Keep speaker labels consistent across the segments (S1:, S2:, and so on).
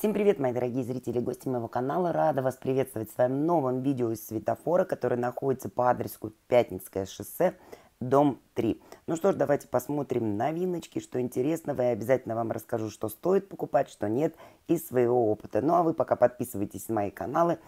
S1: Всем привет, мои дорогие зрители и гости моего канала. Рада вас приветствовать в своем новом видео из светофора, который находится по адресу Пятницкое шоссе, дом 3. Ну что ж, давайте посмотрим новиночки, что интересного. Я обязательно вам расскажу, что стоит покупать, что нет, из своего опыта. Ну а вы пока подписывайтесь на мои каналы,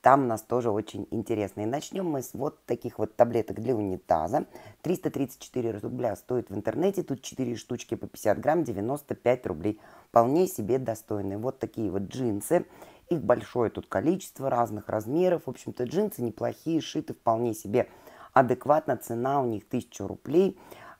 S1: там у нас тоже очень интересно. И начнем мы с вот таких вот таблеток для унитаза. 334 рубля стоит в интернете, тут 4 штучки по 50 грамм, 95 рублей вполне себе достойные. Вот такие вот джинсы. Их большое тут количество разных размеров. В общем-то, джинсы неплохие, шиты вполне себе адекватно. Цена у них 1000 рублей.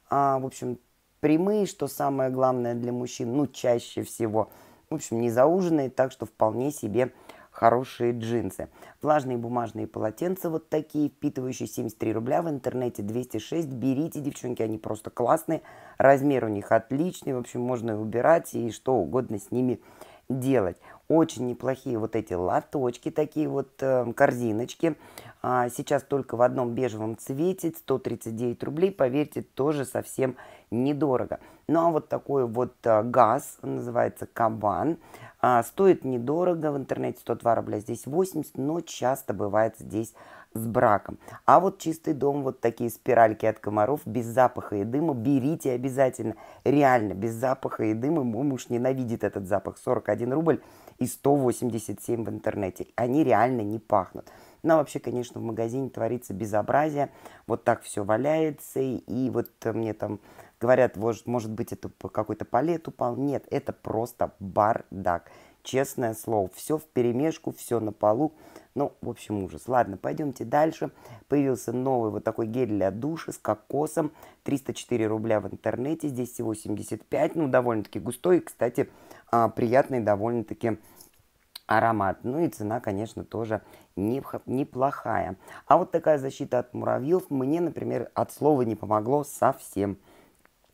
S1: А, в общем, прямые, что самое главное для мужчин, ну, чаще всего. В общем, не зауженные, так что вполне себе хорошие джинсы. Влажные бумажные полотенца вот такие, впитывающие 73 рубля в интернете 206. Берите, девчонки, они просто классные. Размер у них отличный, в общем, можно убирать и что угодно с ними делать делать. Очень неплохие вот эти лоточки, такие вот э, корзиночки. А, сейчас только в одном бежевом цвете, 139 рублей, поверьте, тоже совсем недорого. Ну а вот такой вот а, газ, называется кабан, а, стоит недорого, в интернете 102 рубля, здесь 80, но часто бывает здесь с браком. А вот чистый дом, вот такие спиральки от комаров без запаха и дыма, берите обязательно. Реально, без запаха и дыма. Мой муж ненавидит этот запах. 41 рубль и 187 в интернете. Они реально не пахнут. Но ну, а вообще, конечно, в магазине творится безобразие. Вот так все валяется. И вот мне там говорят, может, может быть, это какой-то палет упал. Нет, это просто бардак честное слово. Все в перемешку, все на полу. Ну, в общем, ужас. Ладно, пойдемте дальше. Появился новый вот такой гель для душа с кокосом. 304 рубля в интернете, здесь всего 75. Ну, довольно-таки густой. И, кстати, а, приятный довольно-таки аромат. Ну и цена, конечно, тоже неплохая. А вот такая защита от муравьев мне, например, от слова не помогло совсем.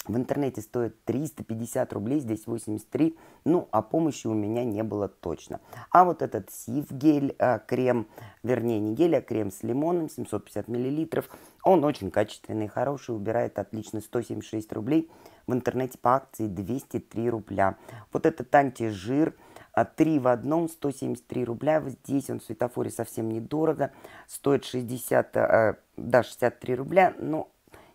S1: В интернете стоит 350 рублей, здесь 83. Ну, а помощи у меня не было точно. А вот этот сив гель, э, крем, вернее не гель, а крем с лимоном, 750 миллилитров. Он очень качественный, хороший, убирает отлично, 176 рублей. В интернете по акции 203 рубля. Вот этот антижир, 3 э, в одном, 173 рубля. Здесь он в светофоре совсем недорого, стоит 60, э, э, да, 63 рубля, но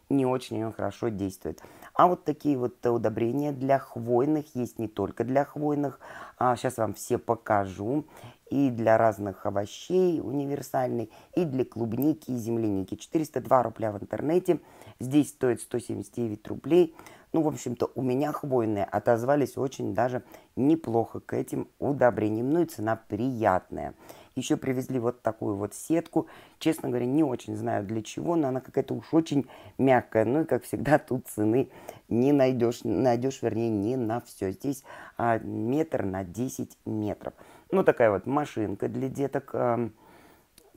S1: не очень он хорошо действует. А вот такие вот э, удобрения для хвойных есть не только для хвойных. А сейчас вам все покажу. И для разных овощей универсальный, и для клубники и земляники. 402 рубля в интернете. Здесь стоит 179 рублей. Ну, в общем-то, у меня хвойные отозвались очень даже неплохо к этим удобрениям. Ну и цена приятная. Еще привезли вот такую вот сетку. Честно говоря, не очень знаю для чего, но она какая-то уж очень мягкая. Ну и, как всегда, тут цены не найдешь, найдешь, вернее, не на все. Здесь а, метр на 10 метров. Ну, такая вот машинка для деток. А,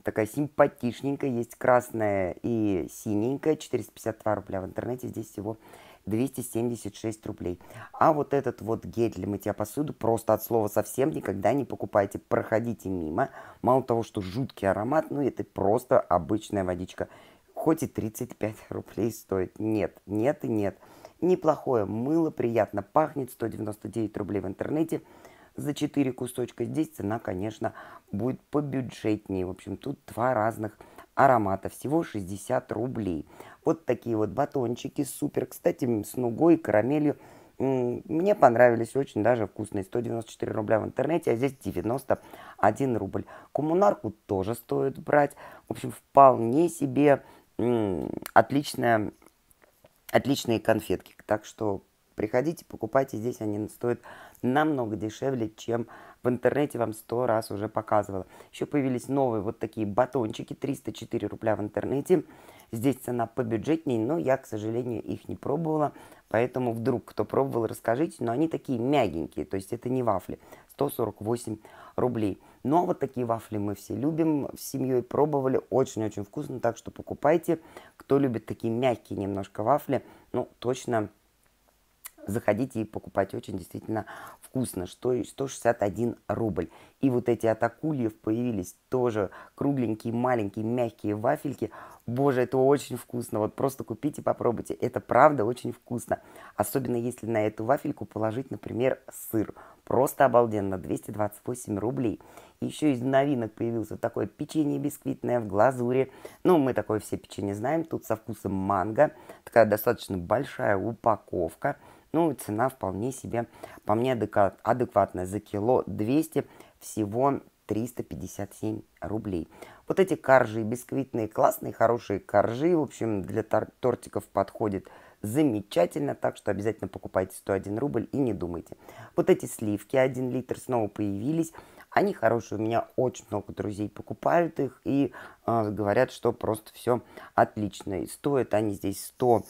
S1: такая симпатичненькая, есть красная и синенькая, 452 рубля в интернете, здесь всего 276 рублей. А вот этот вот гель для мытья посуды просто от слова совсем никогда не покупайте. Проходите мимо. Мало того, что жуткий аромат, ну это просто обычная водичка. Хоть и 35 рублей стоит. Нет, нет и нет. Неплохое мыло, приятно пахнет. 199 рублей в интернете за 4 кусочка. Здесь цена, конечно, будет побюджетнее. В общем, тут два разных аромата. Всего 60 рублей. Вот такие вот батончики супер. Кстати, с нугой и карамелью мне понравились, очень даже вкусные. 194 рубля в интернете, а здесь 91 рубль. Коммунарку тоже стоит брать. В общем, вполне себе отличная, отличные конфетки. Так что Приходите, покупайте здесь, они стоят намного дешевле, чем в интернете вам сто раз уже показывала. Еще появились новые вот такие батончики, 304 рубля в интернете. Здесь цена побюджетнее, но я, к сожалению, их не пробовала. Поэтому вдруг, кто пробовал, расскажите. Но они такие мягенькие, то есть это не вафли. 148 рублей. Ну а вот такие вафли мы все любим, с семьей пробовали, очень-очень вкусно, так что покупайте. Кто любит такие мягкие немножко вафли, ну точно заходите и покупайте, очень действительно вкусно, что 161 рубль. И вот эти от акульев появились тоже кругленькие, маленькие, мягкие вафельки. Боже, это очень вкусно, вот просто купите, попробуйте, это правда очень вкусно. Особенно если на эту вафельку положить, например, сыр. Просто обалденно, 228 рублей. еще из новинок появился такое печенье бисквитное в глазури. Ну, мы такое все печенье знаем, тут со вкусом манго. Такая достаточно большая упаковка – ну, цена вполне себе, по мне, адекватная. За кило 200 всего 357 рублей. Вот эти коржи бисквитные, классные, хорошие коржи. В общем, для тор тортиков подходит замечательно, так что обязательно покупайте 101 рубль и не думайте. Вот эти сливки 1 литр снова появились. Они хорошие, у меня очень много друзей покупают их и э, говорят, что просто все отлично. И стоят они здесь 100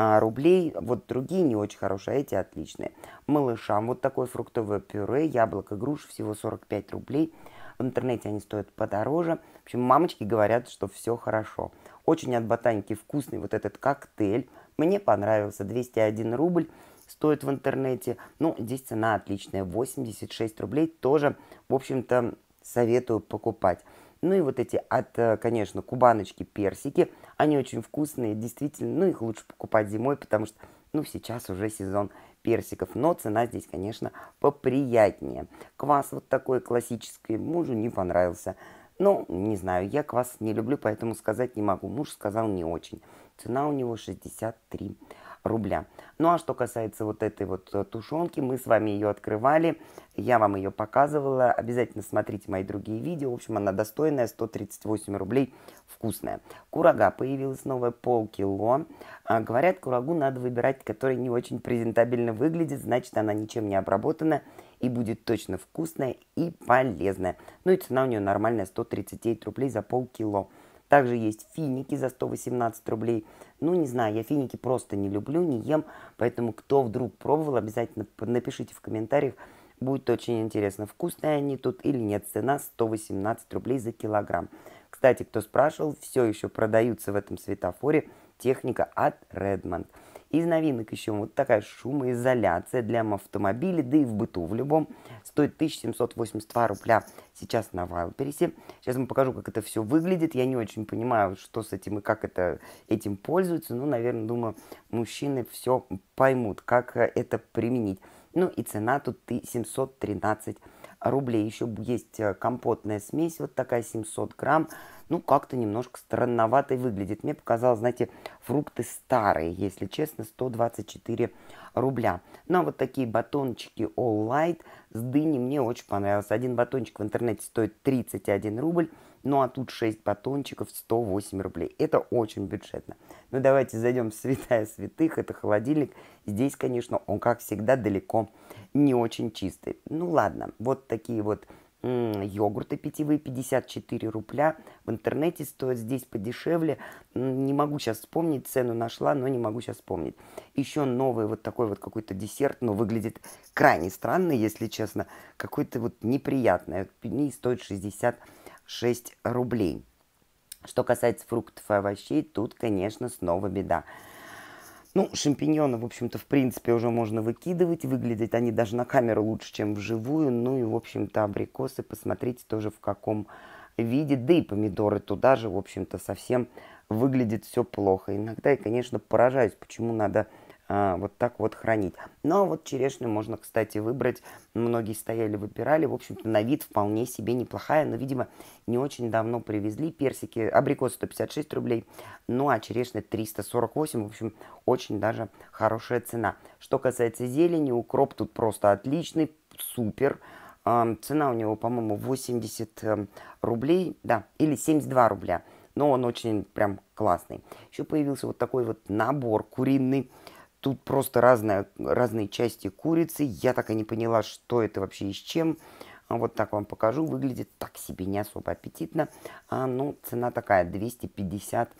S1: а рублей. Вот другие не очень хорошие, а эти отличные. Малышам вот такое фруктовое пюре, яблоко, груш всего 45 рублей. В интернете они стоят подороже. В общем, мамочки говорят, что все хорошо. Очень от ботаники вкусный вот этот коктейль. Мне понравился, 201 рубль стоит в интернете. Ну, здесь цена отличная, 86 рублей. Тоже, в общем-то, советую покупать. Ну и вот эти от, э, конечно, кубаночки персики. Они очень вкусные, действительно. Ну их лучше покупать зимой, потому что, ну, сейчас уже сезон персиков. Но цена здесь, конечно, поприятнее. Квас вот такой классический мужу не понравился. Ну, не знаю, я квас не люблю, поэтому сказать не могу. Муж сказал не очень. Цена у него 63 рубля. Ну а что касается вот этой вот э, тушенки, мы с вами ее открывали, я вам ее показывала, обязательно смотрите мои другие видео, в общем, она достойная, 138 рублей, вкусная. Курага появилась новая полкило, а, говорят, курагу надо выбирать, которая не очень презентабельно выглядит, значит, она ничем не обработана и будет точно вкусная и полезная. Ну и цена у нее нормальная, 139 рублей за полкило. Также есть финики за 118 рублей. Ну, не знаю, я финики просто не люблю, не ем, поэтому кто вдруг пробовал, обязательно напишите в комментариях, будет очень интересно, вкусные они тут или нет. Цена 118 рублей за килограмм. Кстати, кто спрашивал, все еще продаются в этом светофоре техника от Redmond. Из новинок еще вот такая шумоизоляция для автомобилей, да и в быту в любом. Стоит 1782 рубля сейчас на Вайлперисе. Сейчас вам покажу, как это все выглядит. Я не очень понимаю, что с этим и как это этим пользуются. но наверное, думаю, мужчины все поймут, как э, это применить. Ну и цена тут 713 рублей. Еще есть э, компотная смесь, вот такая 700 грамм ну, как-то немножко странновато выглядит. Мне показалось, знаете, фрукты старые, если честно, 124 рубля. Но ну, а вот такие батончики All Light с дыней мне очень понравился. Один батончик в интернете стоит 31 рубль, ну а тут 6 батончиков 108 рублей. Это очень бюджетно. Ну давайте зайдем в святая святых, это холодильник. Здесь, конечно, он, как всегда, далеко не очень чистый. Ну ладно, вот такие вот йогурты питьевые 54 рубля. В интернете стоит здесь подешевле. Не могу сейчас вспомнить, цену нашла, но не могу сейчас вспомнить. Еще новый вот такой вот какой-то десерт, но выглядит крайне странно, если честно. Какой-то вот неприятный. И стоит 66 рублей. Что касается фруктов и овощей, тут, конечно, снова беда. Ну, шампиньоны, в общем-то, в принципе, уже можно выкидывать. Выглядят они даже на камеру лучше, чем вживую. Ну и, в общем-то, абрикосы, посмотрите тоже в каком виде. Да и помидоры туда же, в общем-то, совсем выглядит все плохо. Иногда я, конечно, поражаюсь, почему надо а, вот так вот хранить. Ну а вот черешню можно, кстати, выбрать. Многие стояли, выбирали. В общем-то, на вид вполне себе неплохая, но, видимо, не очень давно привезли. Персики, абрикос 156 рублей, ну а черешня 348. В общем, очень даже хорошая цена. Что касается зелени, укроп тут просто отличный, супер. А, цена у него, по-моему, 80 э, рублей, да, или 72 рубля. Но он очень прям классный. Еще появился вот такой вот набор куриный Тут просто разные разные части курицы. Я так и не поняла, что это вообще и с чем. А вот так вам покажу. Выглядит так себе, не особо аппетитно. А, ну, цена такая, 250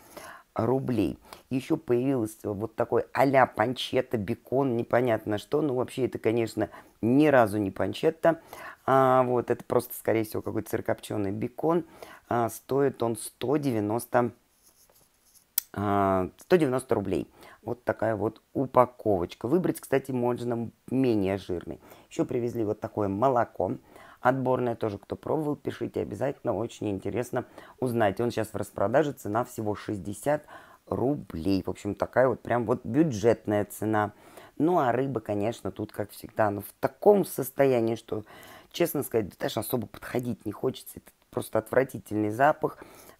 S1: рублей. Еще появился вот такой а-ля панчета, бекон, непонятно что. Ну, вообще, это, конечно, ни разу не панчетта. А, вот, это просто, скорее всего, какой-то сырокопченый бекон. А, стоит он 190, а, 190 рублей. Вот такая вот упаковочка. Выбрать, кстати, можно менее жирный. Еще привезли вот такое молоко. Отборное тоже, кто пробовал, пишите обязательно. Очень интересно узнать. Он сейчас в распродаже, цена всего 60 рублей. В общем, такая вот прям вот бюджетная цена. Ну, а рыба, конечно, тут, как всегда, но в таком состоянии, что, честно сказать, даже особо подходить не хочется. Это просто отвратительный запах.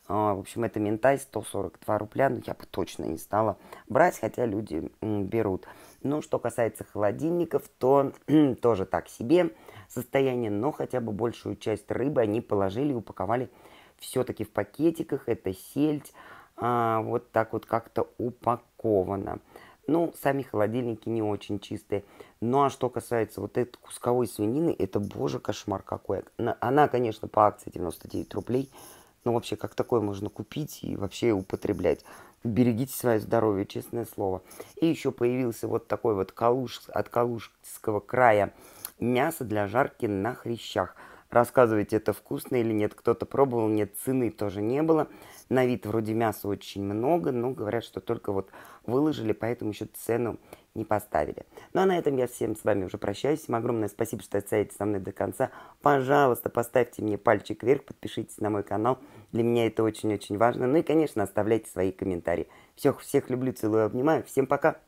S1: А, в общем, это Ментай 142 рубля, но ну, я бы точно не стала брать, хотя люди берут. Ну, что касается холодильников, то тоже так себе состояние, но хотя бы большую часть рыбы они положили и упаковали все-таки в пакетиках. Это сельдь, а, вот так вот как-то упаковано. Ну, сами холодильники не очень чистые. Ну, а что касается вот этой кусковой свинины, это, боже, кошмар какой. Она, она конечно, по акции 99 рублей – ну, вообще, как такое можно купить и вообще употреблять? Берегите свое здоровье, честное слово. И еще появился вот такой вот калуш, от калужского края мясо для жарки на хрящах. Рассказывайте, это вкусно или нет. Кто-то пробовал, нет, цены тоже не было. На вид вроде мяса очень много, но говорят, что только вот выложили, поэтому еще цену не поставили. Ну а на этом я всем с вами уже прощаюсь. Всем огромное спасибо, что остаетесь со мной до конца. Пожалуйста, поставьте мне пальчик вверх, подпишитесь на мой канал. Для меня это очень-очень важно. Ну и, конечно, оставляйте свои комментарии. Всех, всех люблю, целую, обнимаю. Всем пока!